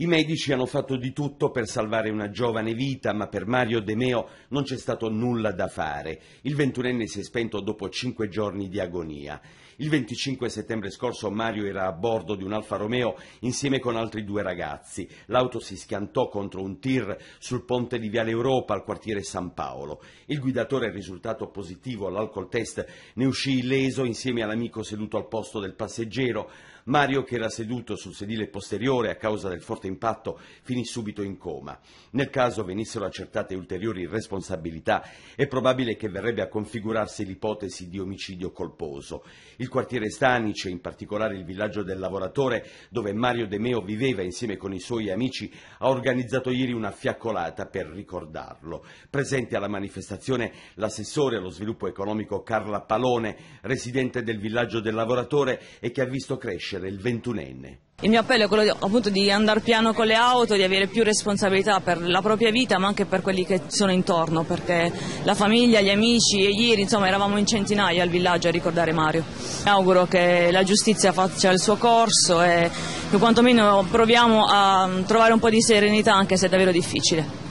I medici hanno fatto di tutto per salvare una giovane vita, ma per Mario De Meo non c'è stato nulla da fare. Il ventunenne si è spento dopo cinque giorni di agonia. Il 25 settembre scorso Mario era a bordo di un Alfa Romeo insieme con altri due ragazzi. L'auto si schiantò contro un tir sul ponte di Viale Europa al quartiere San Paolo. Il guidatore è risultato positivo all'alcol test, ne uscì illeso insieme all'amico seduto al posto del passeggero. Mario, che era seduto sul sedile posteriore a causa del forte impatto, finì subito in coma. Nel caso venissero accertate ulteriori responsabilità, è probabile che verrebbe a configurarsi l'ipotesi di omicidio colposo. Il quartiere Stanice, in particolare il villaggio del lavoratore, dove Mario De Meo viveva insieme con i suoi amici, ha organizzato ieri una fiaccolata per ricordarlo. Presente alla manifestazione l'assessore allo sviluppo economico Carla Palone, residente del villaggio del lavoratore e che ha visto crescere crescere il ventunenne. Il mio appello è quello di, appunto di andare piano con le auto, di avere più responsabilità per la propria vita ma anche per quelli che sono intorno, perché la famiglia, gli amici e ieri insomma eravamo in centinaia al villaggio a ricordare Mario. Mi auguro che la giustizia faccia il suo corso e che quantomeno proviamo a trovare un po' di serenità anche se è davvero difficile.